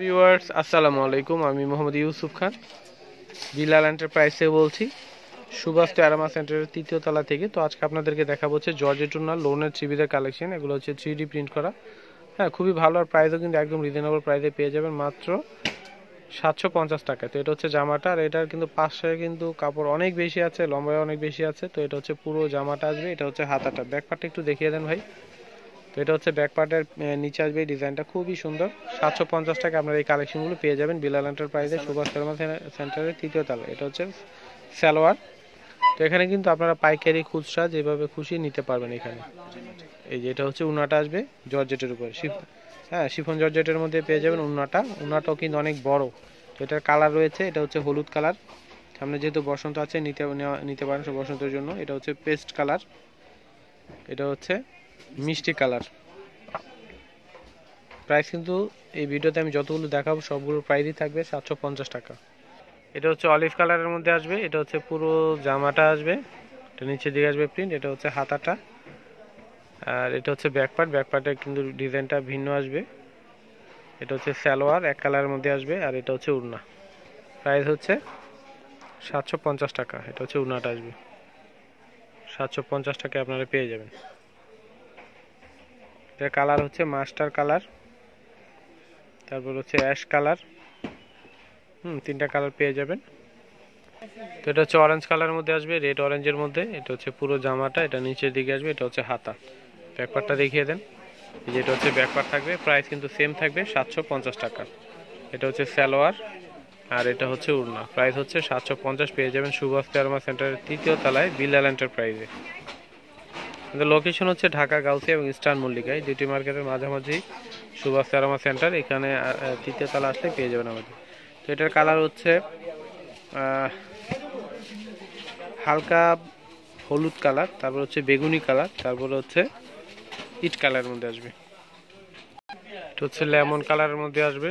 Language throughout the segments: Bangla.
ভিউয়ার্স আসসালামু আলাইকুম আমি মোহাম্মদ ইউসুফ খান বিলাল এন্টারপ্রাইজে বলছি সুভাষ টেরামা সেন্টারের তৃতীয় তলা থেকে তো আজকে আপনাদেরকে দেখাবো হচ্ছে জর্জেটুনার লোনের চিবিদের কালেকশন এগুলো হচ্ছে থ্রি প্রিন্ট করা হ্যাঁ খুবই ভালো আর প্রাইসও কিন্তু একদম রিজনেবল প্রাইসে পেয়ে যাবেন মাত্র সাতশো পঞ্চাশ টাকা তো এটা হচ্ছে জামাটা আর এটার কিন্তু পাঁচশোয় কিন্তু কাপড় অনেক বেশি আছে লম্বায় অনেক বেশি আছে তো এটা হচ্ছে পুরো জামাটা আসবে এটা হচ্ছে হাতাটা ব্যাকপারটা একটু দেখিয়ে দেন ভাই তো এটা হচ্ছে ব্যাক পার্টের নিচে আসবে এই ডিজাইনটা খুবই সুন্দর সাতশো পঞ্চাশ টাকা আপনার এই কালেকশনগুলো পেয়ে যাবেন বিলাল এন্টারপ্রাইজের সুভাষ সেলমা সেন্টারের তৃতীয় তালা এটা হচ্ছে সালোয়ার তো এখানে কিন্তু আপনারা পাইকারি খুচরা যেভাবে খুশি নিতে পারবেন এখানে এই যে এটা হচ্ছে উনাটা আসবে জর্জেটের উপরে হ্যাঁ শিফন জর্জেটের মধ্যে পেয়ে যাবেন উনাটা উনাটাও কিন্তু অনেক বড় তো এটার কালার রয়েছে এটা হচ্ছে হলুদ কালার সামনে যেহেতু বসন্ত আছে নিতে নিতে পারেন বসন্তের জন্য এটা হচ্ছে পেস্ট কালার এটা হচ্ছে মিষ্টি কালার প্রাইস কিন্তু এই ভিডিওতে আমি যতগুলো দেখাবো সবগুলো প্রাইসই থাকবে সাতশো পঞ্চাশ টাকা এটা হচ্ছে অলিভ কালারের মধ্যে আসবে এটা হচ্ছে পুরো জামাটা আসবে এটা নিচের দিকে আসবে প্রিন্ট এটা হচ্ছে হাতাটা আর এটা হচ্ছে ব্যাকপার্ট ব্যাকপার্টের কিন্তু ডিজাইনটা ভিন্ন আসবে এটা হচ্ছে স্যালোয়ার এক কালারের মধ্যে আসবে আর এটা হচ্ছে উড়না প্রাইস হচ্ছে সাতশো টাকা এটা হচ্ছে উড়নাটা আসবে সাতশো টাকা আপনারা পেয়ে যাবেন এটার কালার হচ্ছে মাস্টার কালার তারপর হচ্ছে অ্যাশ কালার হুম তিনটা কালার পেয়ে যাবেন তো এটা হচ্ছে অরেঞ্জ কালারের মধ্যে আসবে রেড অরেঞ্জের মধ্যে এটা হচ্ছে পুরো জামাটা এটা নিচের দিকে আসবে এটা হচ্ছে হাতা ব্যাকপারটা দেখিয়ে দেন যেটা হচ্ছে ব্যাকপার থাকবে প্রাইস কিন্তু সেম থাকবে সাতশো পঞ্চাশ টাকা এটা হচ্ছে স্যালোয়ার আর এটা হচ্ছে উড়না প্রাইস হচ্ছে সাতশো পঞ্চাশ পেয়ে যাবেন সুভাষ তেরমা সেন্টারের তৃতীয় তলায় বিলাল এন্টারপ্রাইজে কিন্তু লোকেশন হচ্ছে ঢাকা গাউসি এবং ইস্টার্ন মল্লিকায় দুটি মার্কেটের মাঝামাঝি সুভাষ চারামা সেন্টার এখানে তৃতীয় তালা আসলে পেয়ে যাবেন আমাদের তো এটার কালার হচ্ছে হালকা হলুদ কালার তারপর হচ্ছে বেগুনি কালার তারপর হচ্ছে ইট কালারের মধ্যে আসবে এটা হচ্ছে লেমন কালারের মধ্যে আসবে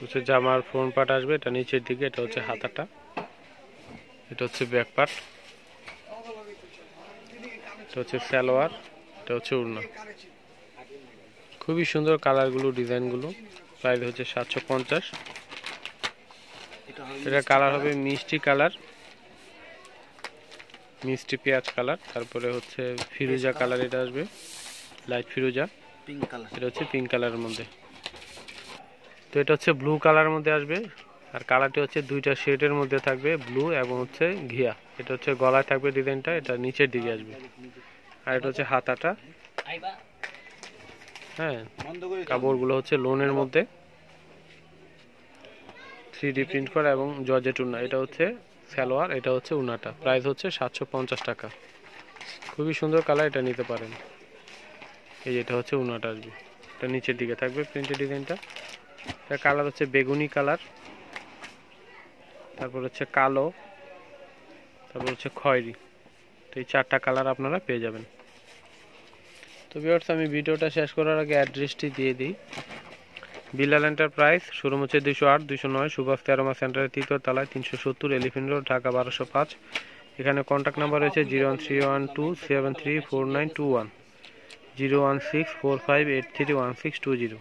হচ্ছে জামার ফ্রন্ট পার্ট আসবে এটা নিচের দিকে এটা হচ্ছে হাতাটা এটা হচ্ছে ব্যাক পার্ট এটা হচ্ছে সালোয়ার এটা হচ্ছে উড়না খুবই সুন্দর কালারগুলো ডিজাইনগুলো প্রাইস হচ্ছে সাতশো পঞ্চাশ এটা কালার হবে মিষ্টি কালার মিষ্টি পেঁয়াজ কালার তারপরে হচ্ছে ফিরোজা কালার এটা আসবে লাইট ফিরোজা পিঙ্ক কালার এটা হচ্ছে পিঙ্ক কালারের মধ্যে তো এটা হচ্ছে ব্লু কালারের মধ্যে আসবে আর কালারটি হচ্ছে দুইটা শেডের মধ্যে থাকবে ব্লু এবং হচ্ছে ঘিয়া এটা হচ্ছে গলায় থাকবে ডিজাইনটা এটা নিচের দিকে আসবে আর এটা হচ্ছে হাতাটা হ্যাঁ কাপড়গুলো হচ্ছে লোনের মধ্যে থ্রি ডি প্রিন্ট করা এবং জর্জেট উন্না এটা হচ্ছে সালোয়ার এটা হচ্ছে উনাটা প্রাইস হচ্ছে সাতশো পঞ্চাশ টাকা খুবই সুন্দর কালার এটা নিতে পারেন এই এটা হচ্ছে উনাটা আসবে এটা নিচের দিকে থাকবে প্রিন্টের ডিজাইনটা এটা কালার হচ্ছে বেগুনি কালার তারপর হচ্ছে কালো তারপর হচ্ছে খয়েরি তো এই চারটা কালার আপনারা পেয়ে যাবেন তো বিয়ার্স আমি ভিডিওটা শেষ করার আগে অ্যাড্রেসটি দিয়ে দিই বিলাল এন্টারপ্রাইজ শোরুম হচ্ছে দুশো আট দুশো নয় সুভাষ তেরোমা সেন্টারের তৃতীয় তলায় তিনশো সত্তর এলিফেন্ট রোড ঢাকা বারোশো পাঁচ এখানে কন্ট্যাক্ট নাম্বার রয়েছে zero one three one two seven three four nine two one zero one six four five eight three one six two zero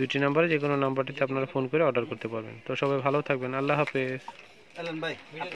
দুটি নাম্বারে যে কোনো নাম্বারটিতে আপনারা ফোন করে অর্ডার করতে পারবেন তো সবাই ভালো থাকবেন আল্লাহ হাফেজ ভাই